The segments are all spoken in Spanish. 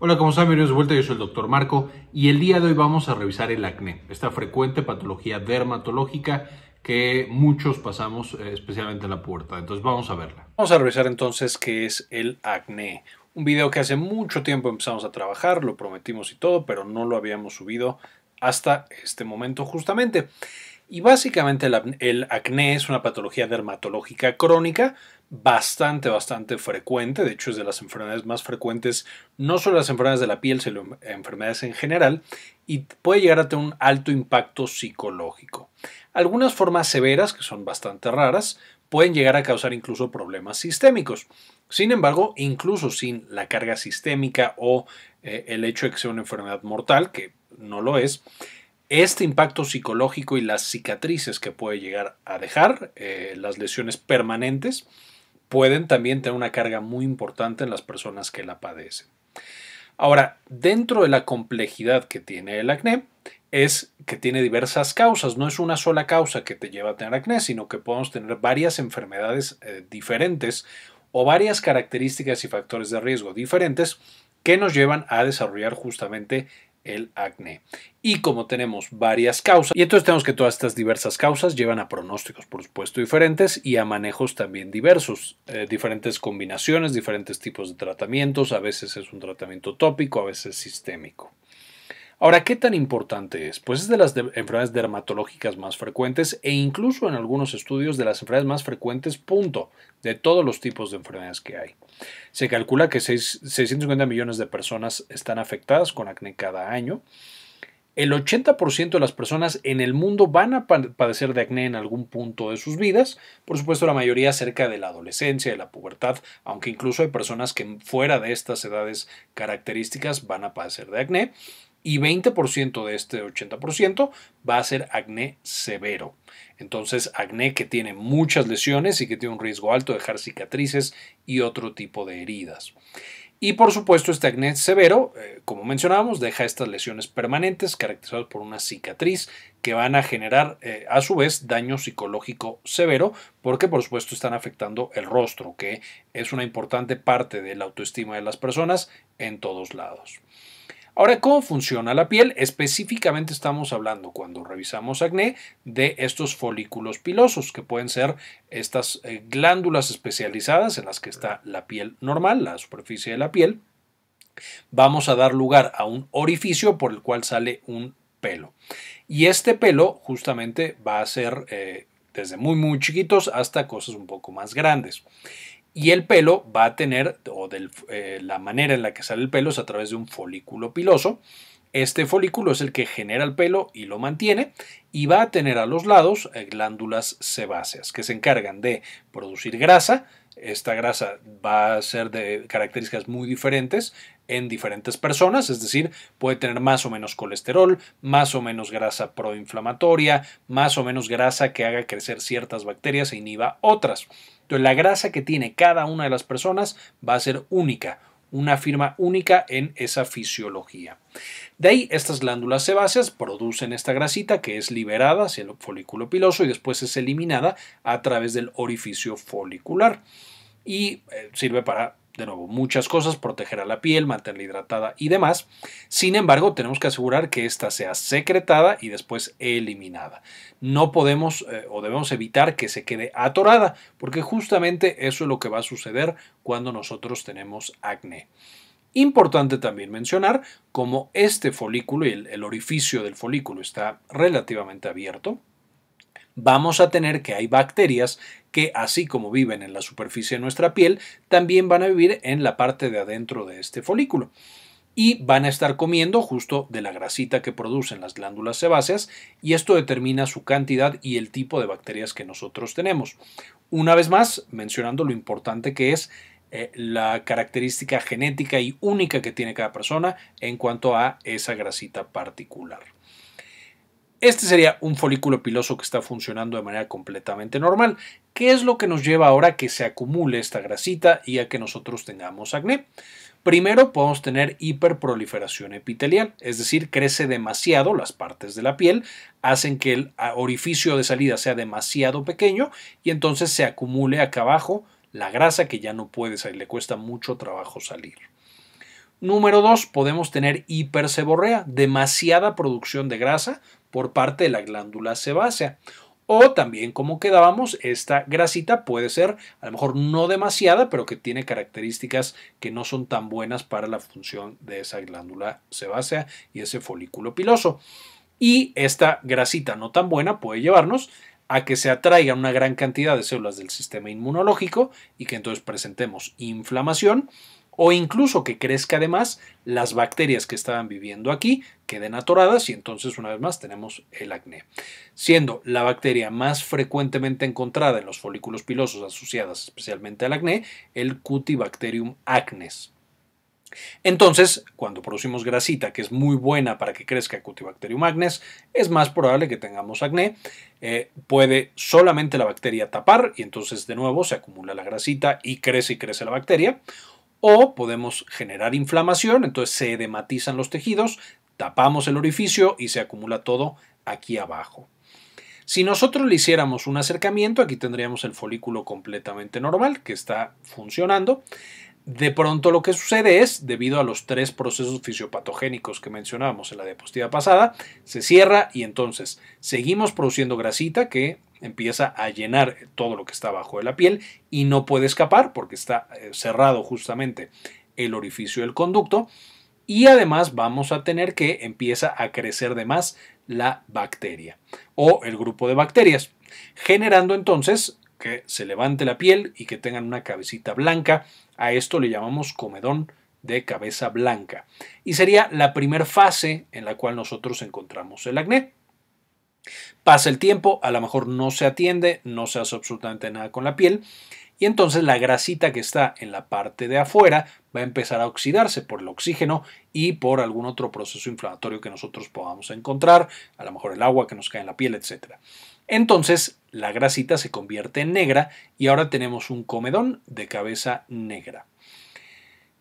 Hola, ¿cómo están? Bienvenidos de vuelta. Yo soy el doctor Marco y el día de hoy vamos a revisar el acné, esta frecuente patología dermatológica que muchos pasamos, eh, especialmente a la puerta. Entonces, vamos a verla. Vamos a revisar entonces qué es el acné. Un video que hace mucho tiempo empezamos a trabajar, lo prometimos y todo, pero no lo habíamos subido hasta este momento justamente. Y básicamente el acné es una patología dermatológica crónica bastante, bastante frecuente. De hecho, es de las enfermedades más frecuentes, no solo las enfermedades de la piel, sino enfermedades en general, y puede llegar a tener un alto impacto psicológico. Algunas formas severas, que son bastante raras, pueden llegar a causar incluso problemas sistémicos. Sin embargo, incluso sin la carga sistémica o eh, el hecho de que sea una enfermedad mortal, que no lo es, este impacto psicológico y las cicatrices que puede llegar a dejar, eh, las lesiones permanentes, pueden también tener una carga muy importante en las personas que la padecen. Ahora, dentro de la complejidad que tiene el acné, es que tiene diversas causas, no es una sola causa que te lleva a tener acné, sino que podemos tener varias enfermedades eh, diferentes o varias características y factores de riesgo diferentes que nos llevan a desarrollar justamente el acné. Y como tenemos varias causas, y entonces tenemos que todas estas diversas causas llevan a pronósticos, por supuesto, diferentes y a manejos también diversos, eh, diferentes combinaciones, diferentes tipos de tratamientos, a veces es un tratamiento tópico, a veces sistémico. Ahora, ¿qué tan importante es? Pues es de las enfermedades dermatológicas más frecuentes e incluso en algunos estudios de las enfermedades más frecuentes, punto, de todos los tipos de enfermedades que hay. Se calcula que 650 millones de personas están afectadas con acné cada año. El 80% de las personas en el mundo van a padecer de acné en algún punto de sus vidas, por supuesto la mayoría cerca de la adolescencia, de la pubertad, aunque incluso hay personas que fuera de estas edades características van a padecer de acné y 20% de este 80% va a ser acné severo. Entonces, acné que tiene muchas lesiones y que tiene un riesgo alto de dejar cicatrices y otro tipo de heridas. Y por supuesto, este acné severo, eh, como mencionábamos, deja estas lesiones permanentes caracterizadas por una cicatriz que van a generar eh, a su vez daño psicológico severo, porque por supuesto están afectando el rostro, que es una importante parte de la autoestima de las personas en todos lados. Ahora, ¿cómo funciona la piel? Específicamente estamos hablando, cuando revisamos acné, de estos folículos pilosos, que pueden ser estas eh, glándulas especializadas en las que está la piel normal, la superficie de la piel. Vamos a dar lugar a un orificio por el cual sale un pelo. Y este pelo justamente va a ser eh, desde muy, muy chiquitos hasta cosas un poco más grandes. Y el pelo va a tener, o de eh, la manera en la que sale el pelo es a través de un folículo piloso. Este folículo es el que genera el pelo y lo mantiene y va a tener a los lados eh, glándulas sebáceas que se encargan de producir grasa. Esta grasa va a ser de características muy diferentes en diferentes personas, es decir, puede tener más o menos colesterol, más o menos grasa proinflamatoria, más o menos grasa que haga crecer ciertas bacterias e inhiba otras. Entonces, la grasa que tiene cada una de las personas va a ser única, una firma única en esa fisiología. De ahí, estas glándulas sebáceas producen esta grasita que es liberada hacia el folículo piloso y después es eliminada a través del orificio folicular y eh, sirve para de nuevo, muchas cosas, proteger a la piel, mantenerla hidratada y demás. Sin embargo, tenemos que asegurar que ésta sea secretada y después eliminada. No podemos eh, o debemos evitar que se quede atorada, porque justamente eso es lo que va a suceder cuando nosotros tenemos acné. Importante también mencionar como este folículo y el, el orificio del folículo está relativamente abierto, vamos a tener que hay bacterias que así como viven en la superficie de nuestra piel, también van a vivir en la parte de adentro de este folículo. Y van a estar comiendo justo de la grasita que producen las glándulas sebáceas y esto determina su cantidad y el tipo de bacterias que nosotros tenemos. Una vez más, mencionando lo importante que es eh, la característica genética y única que tiene cada persona en cuanto a esa grasita particular. Este sería un folículo piloso que está funcionando de manera completamente normal. ¿Qué es lo que nos lleva ahora a que se acumule esta grasita y a que nosotros tengamos acné? Primero podemos tener hiperproliferación epitelial, es decir, crece demasiado las partes de la piel, hacen que el orificio de salida sea demasiado pequeño y entonces se acumule acá abajo la grasa que ya no puede salir, le cuesta mucho trabajo salir. Número dos, podemos tener hiperseborrea, demasiada producción de grasa, por parte de la glándula sebácea. O también, como quedábamos, esta grasita puede ser, a lo mejor no demasiada, pero que tiene características que no son tan buenas para la función de esa glándula sebácea y ese folículo piloso. Y esta grasita no tan buena puede llevarnos a que se atraiga una gran cantidad de células del sistema inmunológico y que entonces presentemos inflamación o incluso que crezca además las bacterias que estaban viviendo aquí queden atoradas y entonces una vez más tenemos el acné. Siendo la bacteria más frecuentemente encontrada en los folículos pilosos asociadas especialmente al acné, el Cutibacterium acnes. Entonces, cuando producimos grasita que es muy buena para que crezca Cutibacterium acnes, es más probable que tengamos acné. Eh, puede solamente la bacteria tapar y entonces de nuevo se acumula la grasita y crece y crece la bacteria o podemos generar inflamación, entonces se edematizan los tejidos, tapamos el orificio y se acumula todo aquí abajo. Si nosotros le hiciéramos un acercamiento, aquí tendríamos el folículo completamente normal que está funcionando. De pronto lo que sucede es, debido a los tres procesos fisiopatogénicos que mencionábamos en la diapositiva pasada, se cierra y entonces seguimos produciendo grasita que empieza a llenar todo lo que está abajo de la piel y no puede escapar porque está eh, cerrado justamente el orificio del conducto y además vamos a tener que empieza a crecer de más la bacteria o el grupo de bacterias, generando entonces que se levante la piel y que tengan una cabecita blanca a esto le llamamos comedón de cabeza blanca. Y sería la primera fase en la cual nosotros encontramos el acné. Pasa el tiempo, a lo mejor no se atiende, no se hace absolutamente nada con la piel y entonces la grasita que está en la parte de afuera va a empezar a oxidarse por el oxígeno y por algún otro proceso inflamatorio que nosotros podamos encontrar, a lo mejor el agua que nos cae en la piel, etcétera. Entonces, la grasita se convierte en negra y ahora tenemos un comedón de cabeza negra.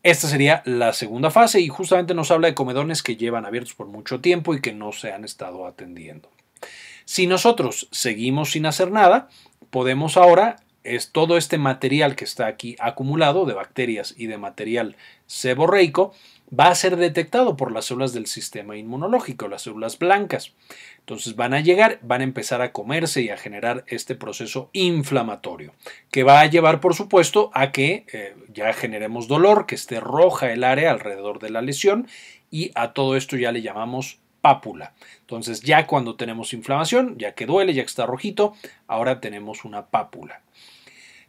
Esta sería la segunda fase y justamente nos habla de comedones que llevan abiertos por mucho tiempo y que no se han estado atendiendo. Si nosotros seguimos sin hacer nada, podemos ahora es todo este material que está aquí acumulado de bacterias y de material seborreico va a ser detectado por las células del sistema inmunológico, las células blancas. Entonces van a llegar, van a empezar a comerse y a generar este proceso inflamatorio, que va a llevar, por supuesto, a que eh, ya generemos dolor, que esté roja el área alrededor de la lesión y a todo esto ya le llamamos pápula. Entonces ya cuando tenemos inflamación, ya que duele, ya que está rojito, ahora tenemos una pápula.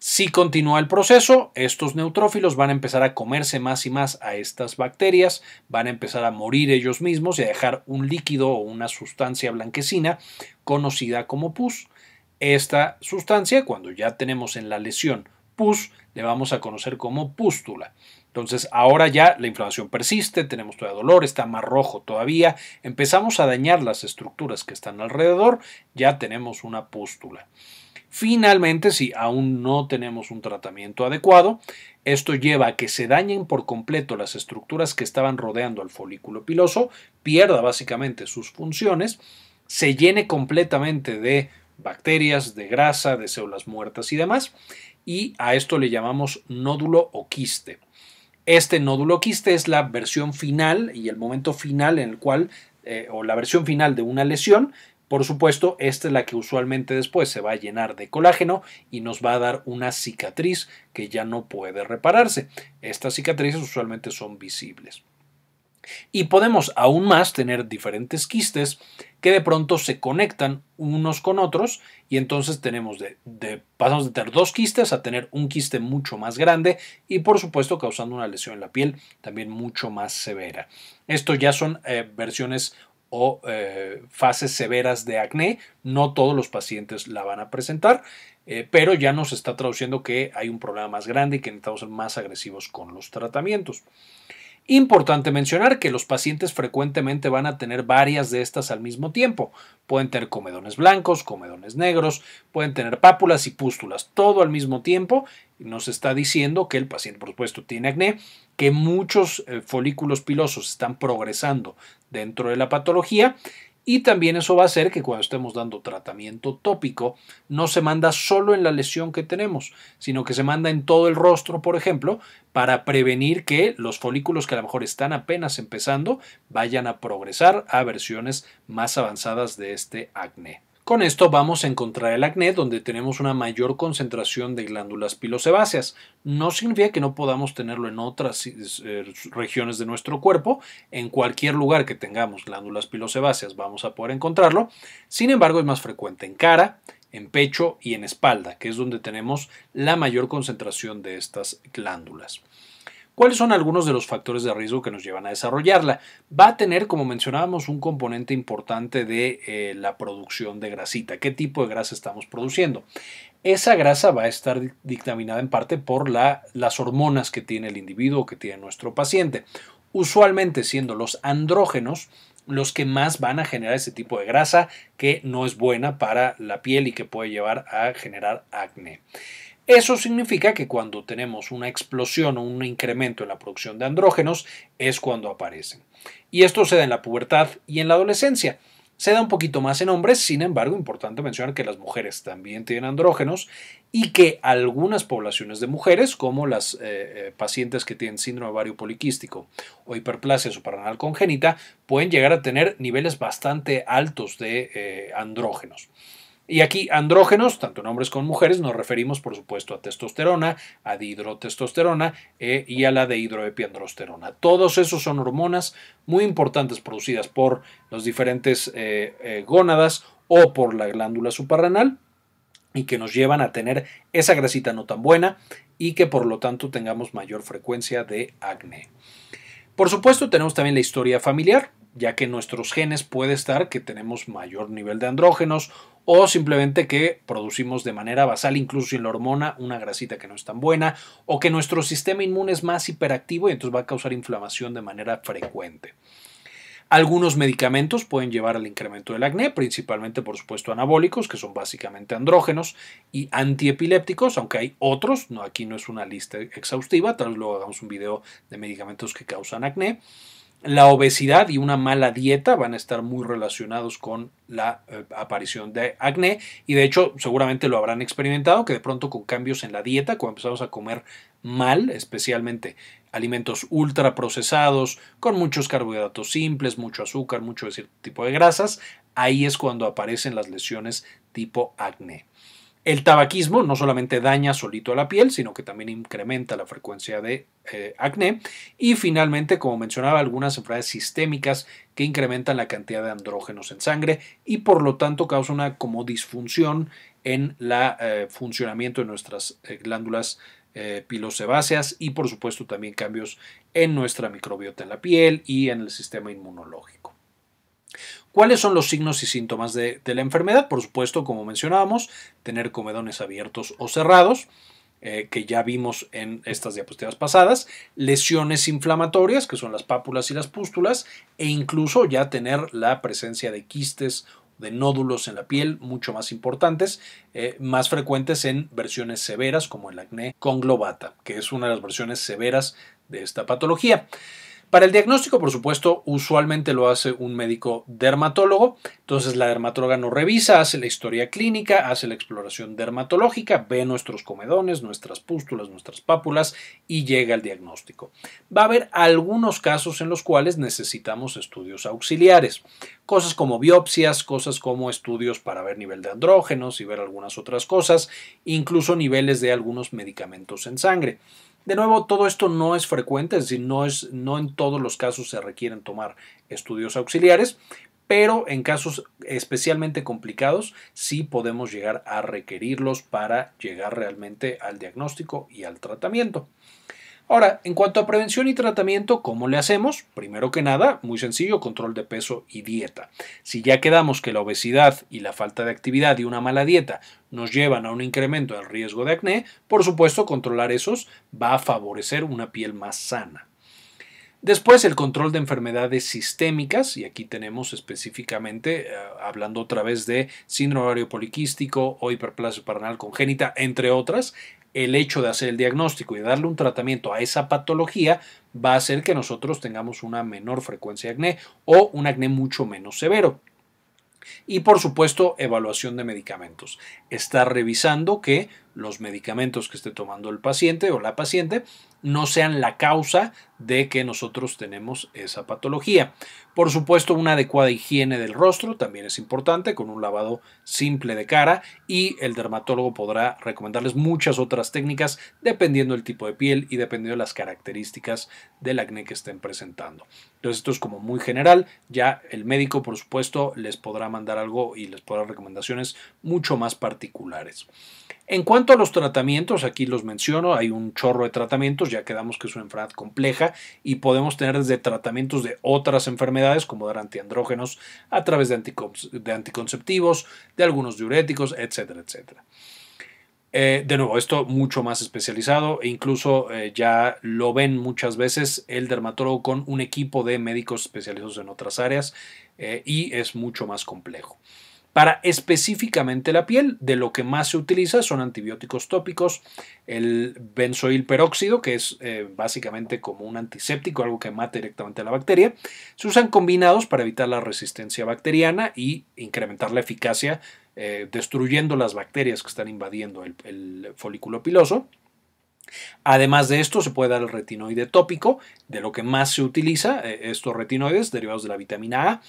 Si continúa el proceso, estos neutrófilos van a empezar a comerse más y más a estas bacterias, van a empezar a morir ellos mismos y a dejar un líquido o una sustancia blanquecina conocida como pus. Esta sustancia, cuando ya tenemos en la lesión pus, le vamos a conocer como pústula. Entonces, ahora ya la inflamación persiste, tenemos todavía dolor, está más rojo todavía, empezamos a dañar las estructuras que están alrededor, ya tenemos una pústula. Finalmente, si aún no tenemos un tratamiento adecuado, esto lleva a que se dañen por completo las estructuras que estaban rodeando al folículo piloso, pierda básicamente sus funciones, se llene completamente de bacterias, de grasa, de células muertas y demás, y a esto le llamamos nódulo o quiste. Este nódulo quiste es la versión final y el momento final en el cual, eh, o la versión final de una lesión por supuesto, esta es la que usualmente después se va a llenar de colágeno y nos va a dar una cicatriz que ya no puede repararse. Estas cicatrices usualmente son visibles. Y podemos aún más tener diferentes quistes que de pronto se conectan unos con otros y entonces tenemos de, pasamos de tener dos quistes a tener un quiste mucho más grande y por supuesto causando una lesión en la piel también mucho más severa. Esto ya son eh, versiones o eh, fases severas de acné. No todos los pacientes la van a presentar, eh, pero ya nos está traduciendo que hay un problema más grande y que necesitamos ser más agresivos con los tratamientos. Importante mencionar que los pacientes frecuentemente van a tener varias de estas al mismo tiempo. Pueden tener comedones blancos, comedones negros, pueden tener pápulas y pústulas, todo al mismo tiempo. Nos está diciendo que el paciente, por supuesto, tiene acné, que muchos eh, folículos pilosos están progresando dentro de la patología y también eso va a hacer que cuando estemos dando tratamiento tópico, no se manda solo en la lesión que tenemos, sino que se manda en todo el rostro, por ejemplo, para prevenir que los folículos que a lo mejor están apenas empezando vayan a progresar a versiones más avanzadas de este acné. Con esto vamos a encontrar el acné donde tenemos una mayor concentración de glándulas pilosebáceas. No significa que no podamos tenerlo en otras eh, regiones de nuestro cuerpo. En cualquier lugar que tengamos glándulas pilosebáceas vamos a poder encontrarlo. Sin embargo, es más frecuente en cara, en pecho y en espalda, que es donde tenemos la mayor concentración de estas glándulas. ¿Cuáles son algunos de los factores de riesgo que nos llevan a desarrollarla? Va a tener, como mencionábamos, un componente importante de eh, la producción de grasita. ¿Qué tipo de grasa estamos produciendo? Esa grasa va a estar dictaminada en parte por las hormonas que tiene el individuo o que tiene nuestro paciente. Usualmente siendo los andrógenos los que más van a generar ese tipo de grasa que no es buena para la piel y que puede llevar a generar acné. Eso significa que cuando tenemos una explosión o un incremento en la producción de andrógenos es cuando aparecen. Y esto se da en la pubertad y en la adolescencia. Se da un poquito más en hombres, sin embargo, importante mencionar que las mujeres también tienen andrógenos y que algunas poblaciones de mujeres, como las eh, eh, pacientes que tienen síndrome ovario poliquístico o hiperplasia suprarrenal congénita, pueden llegar a tener niveles bastante altos de eh, andrógenos. Y aquí andrógenos, tanto en hombres como en mujeres, nos referimos por supuesto a testosterona, a dihidrotestosterona e, y a la dehidroepiandrosterona. Todos esos son hormonas muy importantes producidas por las diferentes eh, eh, gónadas o por la glándula suprarrenal y que nos llevan a tener esa grasita no tan buena y que por lo tanto tengamos mayor frecuencia de acné. Por supuesto tenemos también la historia familiar, ya que nuestros genes puede estar que tenemos mayor nivel de andrógenos o simplemente que producimos de manera basal, incluso sin la hormona, una grasita que no es tan buena, o que nuestro sistema inmune es más hiperactivo y entonces va a causar inflamación de manera frecuente. Algunos medicamentos pueden llevar al incremento del acné, principalmente por supuesto anabólicos, que son básicamente andrógenos, y antiepilépticos, aunque hay otros, no, aquí no es una lista exhaustiva, tal vez luego hagamos un video de medicamentos que causan acné. La obesidad y una mala dieta van a estar muy relacionados con la eh, aparición de acné y de hecho seguramente lo habrán experimentado que de pronto con cambios en la dieta, cuando empezamos a comer mal, especialmente alimentos ultra procesados, con muchos carbohidratos simples, mucho azúcar, mucho de cierto tipo de grasas, ahí es cuando aparecen las lesiones tipo acné. El tabaquismo no solamente daña solito a la piel, sino que también incrementa la frecuencia de eh, acné. Y finalmente, como mencionaba, algunas enfermedades sistémicas que incrementan la cantidad de andrógenos en sangre y por lo tanto causa una como disfunción en el eh, funcionamiento de nuestras eh, glándulas pilosebáceas y por supuesto también cambios en nuestra microbiota en la piel y en el sistema inmunológico. ¿Cuáles son los signos y síntomas de, la enfermedad? Por supuesto, como mencionábamos, tener comedones abiertos o cerrados, eh, que ya vimos en estas diapositivas pasadas, lesiones inflamatorias, que son las pápulas y las pústulas, e incluso ya tener la presencia de quistes de nódulos en la piel mucho más importantes, eh, más frecuentes en versiones severas como el acné conglobata, que es una de las versiones severas de esta patología. Para el diagnóstico, por supuesto, usualmente lo hace un médico dermatólogo. Entonces la dermatóloga nos revisa, hace la historia clínica, hace la exploración dermatológica, ve nuestros comedones, nuestras pústulas, nuestras pápulas y llega al diagnóstico. Va a haber algunos casos en los cuales necesitamos estudios auxiliares, cosas como biopsias, cosas como estudios para ver nivel de andrógenos y ver algunas otras cosas, incluso niveles de algunos medicamentos en sangre. De nuevo, todo esto no es frecuente, es decir, no, es, no en todos los casos se requieren tomar estudios auxiliares, pero en casos especialmente complicados sí podemos llegar a requerirlos para llegar realmente al diagnóstico y al tratamiento. Ahora, en cuanto a prevención y tratamiento, ¿cómo le hacemos? Primero que nada, muy sencillo, control de peso y dieta. Si ya quedamos que la obesidad y la falta de actividad y una mala dieta nos llevan a un incremento del riesgo de acné, por supuesto, controlar esos va a favorecer una piel más sana. Después, el control de enfermedades sistémicas, y aquí tenemos específicamente, eh, hablando otra vez de síndrome ovario poliquístico o hiperplasia paranal congénita, entre otras el hecho de hacer el diagnóstico y darle un tratamiento a esa patología va a hacer que nosotros tengamos una menor frecuencia de acné o un acné mucho menos severo. Y por supuesto, evaluación de medicamentos. Está revisando que los medicamentos que esté tomando el paciente o la paciente no sean la causa de que nosotros tenemos esa patología. Por supuesto, una adecuada higiene del rostro también es importante, con un lavado simple de cara y el dermatólogo podrá recomendarles muchas otras técnicas dependiendo del tipo de piel y dependiendo de las características del acné que estén presentando. Entonces, esto es como muy general, ya el médico, por supuesto, les podrá mandar algo y les podrá recomendaciones mucho más particulares. En cuanto a los tratamientos, aquí los menciono, hay un chorro de tratamientos, ya quedamos que es una enfermedad compleja y podemos tener desde tratamientos de otras enfermedades como dar antiandrógenos a través de, anticonceptivos, de algunos diuréticos, etcétera, etcétera. Eh, de nuevo, esto mucho más especializado e incluso eh, ya lo ven muchas veces el dermatólogo con un equipo de médicos especializados en otras áreas eh, y es mucho más complejo para específicamente la piel. De lo que más se utiliza son antibióticos tópicos, el benzoil peróxido, que es eh, básicamente como un antiséptico, algo que mata directamente a la bacteria. Se usan combinados para evitar la resistencia bacteriana y incrementar la eficacia eh, destruyendo las bacterias que están invadiendo el, el folículo piloso. Además de esto, se puede dar el retinoide tópico, de lo que más se utiliza, eh, estos retinoides derivados de la vitamina A.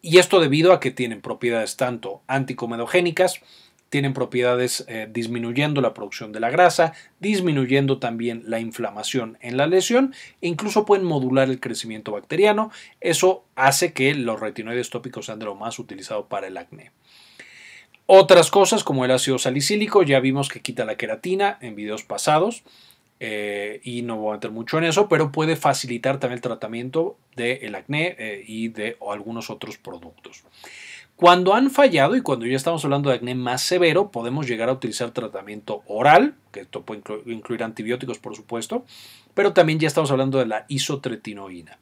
Y esto debido a que tienen propiedades tanto anticomedogénicas, tienen propiedades eh, disminuyendo la producción de la grasa, disminuyendo también la inflamación en la lesión e incluso pueden modular el crecimiento bacteriano. Eso hace que los retinoides tópicos sean de lo más utilizado para el acné. Otras cosas como el ácido salicílico, ya vimos que quita la queratina en videos pasados. Eh, y no voy a entrar mucho en eso, pero puede facilitar también el tratamiento del acné eh, y de algunos otros productos. Cuando han fallado y cuando ya estamos hablando de acné más severo, podemos llegar a utilizar tratamiento oral, que esto puede incluir antibióticos por supuesto, pero también ya estamos hablando de la isotretinoína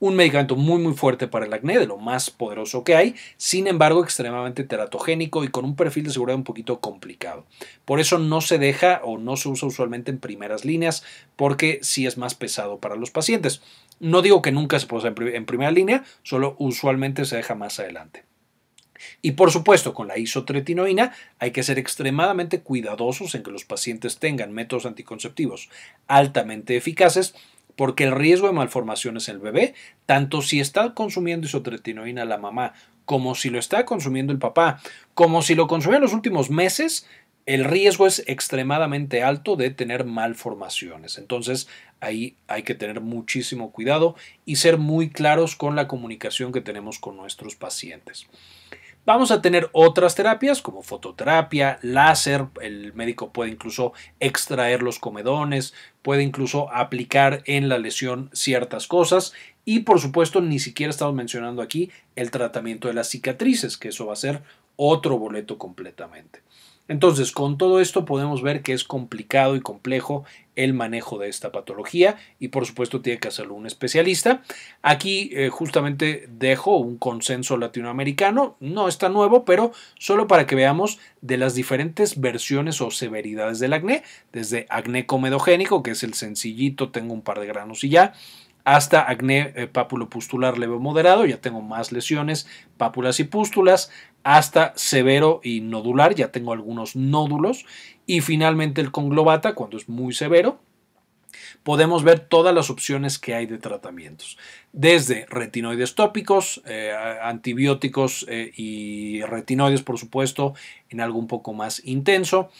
un medicamento muy muy fuerte para el acné, de lo más poderoso que hay, sin embargo extremadamente teratogénico y con un perfil de seguridad un poquito complicado. Por eso no se deja o no se usa usualmente en primeras líneas porque sí es más pesado para los pacientes. No digo que nunca se pueda usar en primera línea, solo usualmente se deja más adelante. Y por supuesto, con la isotretinoína hay que ser extremadamente cuidadosos en que los pacientes tengan métodos anticonceptivos altamente eficaces porque el riesgo de malformaciones en el bebé, tanto si está consumiendo isotretinoína la mamá, como si lo está consumiendo el papá, como si lo consumía en los últimos meses, el riesgo es extremadamente alto de tener malformaciones. Entonces, ahí hay que tener muchísimo cuidado y ser muy claros con la comunicación que tenemos con nuestros pacientes. Vamos a tener otras terapias como fototerapia, láser, el médico puede incluso extraer los comedones, puede incluso aplicar en la lesión ciertas cosas y por supuesto ni siquiera estamos mencionando aquí el tratamiento de las cicatrices, que eso va a ser otro boleto completamente. Entonces, con todo esto podemos ver que es complicado y complejo el manejo de esta patología y por supuesto tiene que hacerlo un especialista. Aquí eh, justamente dejo un consenso latinoamericano, no está nuevo, pero solo para que veamos de las diferentes versiones o severidades del acné, desde acné comedogénico, que es el sencillito, tengo un par de granos y ya, hasta acné eh, pápulo pustular leve moderado, ya tengo más lesiones, pápulas y pústulas, hasta severo y nodular, ya tengo algunos nódulos, y finalmente el conglobata, cuando es muy severo, podemos ver todas las opciones que hay de tratamientos, desde retinoides tópicos, eh, antibióticos eh, y retinoides, por supuesto, en algo un poco más intenso,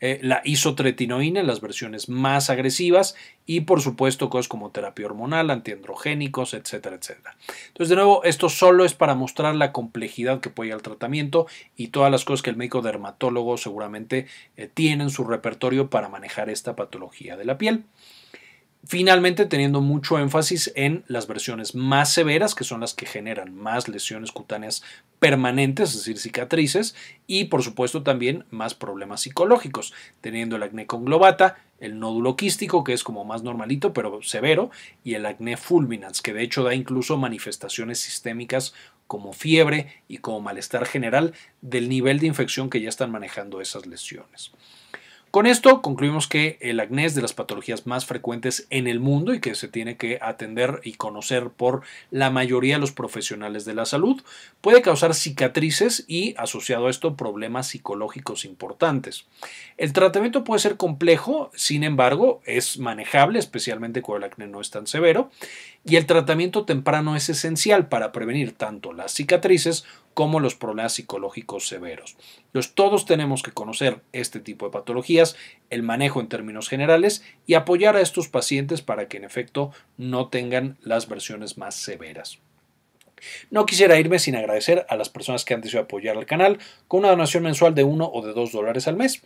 eh, la isotretinoína en las versiones más agresivas y por supuesto cosas como terapia hormonal, antiandrogénicos, etcétera, etcétera. Entonces, de nuevo, esto solo es para mostrar la complejidad que puede ir al tratamiento y todas las cosas que el médico dermatólogo seguramente eh, tiene en su repertorio para manejar esta patología de la piel. Finalmente, teniendo mucho énfasis en las versiones más severas, que son las que generan más lesiones cutáneas permanentes, es decir, cicatrices, y por supuesto también más problemas psicológicos, teniendo el acné conglobata, el nódulo quístico, que es como más normalito pero severo, y el acné fulminans, que de hecho da incluso manifestaciones sistémicas como fiebre y como malestar general del nivel de infección que ya están manejando esas lesiones. Con esto concluimos que el acné es de las patologías más frecuentes en el mundo y que se tiene que atender y conocer por la mayoría de los profesionales de la salud. Puede causar cicatrices y, asociado a esto, problemas psicológicos importantes. El tratamiento puede ser complejo, sin embargo, es manejable, especialmente cuando el acné no es tan severo. Y el tratamiento temprano es esencial para prevenir tanto las cicatrices como los problemas psicológicos severos. todos tenemos que conocer este tipo de patologías, el manejo en términos generales y apoyar a estos pacientes para que en efecto no tengan las versiones más severas. No quisiera irme sin agradecer a las personas que han decidido apoyar al canal con una donación mensual de 1 o de 2 dólares al mes.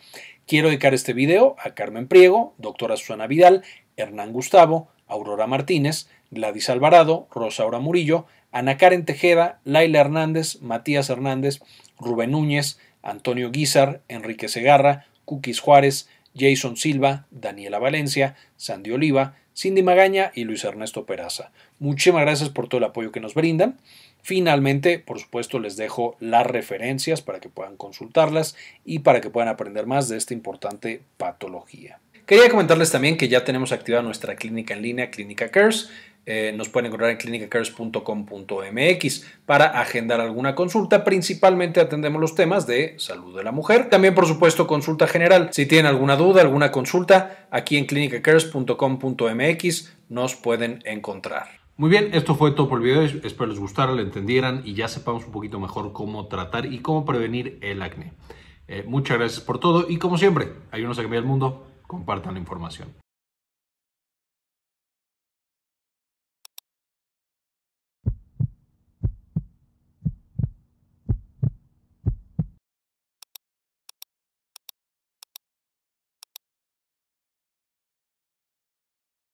Quiero dedicar este video a Carmen Priego, doctora Susana Vidal, Hernán Gustavo, Aurora Martínez, Gladys Alvarado, Rosaura Murillo, Ana Karen Tejeda, Laila Hernández, Matías Hernández, Rubén Núñez, Antonio Guizar, Enrique Segarra, Cuquis Juárez, Jason Silva, Daniela Valencia, Sandy Oliva, Cindy Magaña y Luis Ernesto Peraza. Muchísimas gracias por todo el apoyo que nos brindan. Finalmente, por supuesto, les dejo las referencias para que puedan consultarlas y para que puedan aprender más de esta importante patología. Quería comentarles también que ya tenemos activada nuestra clínica en línea, Clínica Cares. Eh, nos pueden encontrar en clinicacares.com.mx para agendar alguna consulta. Principalmente atendemos los temas de salud de la mujer. También, por supuesto, consulta general. Si tienen alguna duda, alguna consulta, aquí en clinicacares.com.mx nos pueden encontrar. Muy bien, esto fue todo por el video. Espero les gustara, lo entendieran y ya sepamos un poquito mejor cómo tratar y cómo prevenir el acné. Eh, muchas gracias por todo y como siempre, ayúdenos a cambiar el mundo, compartan la información.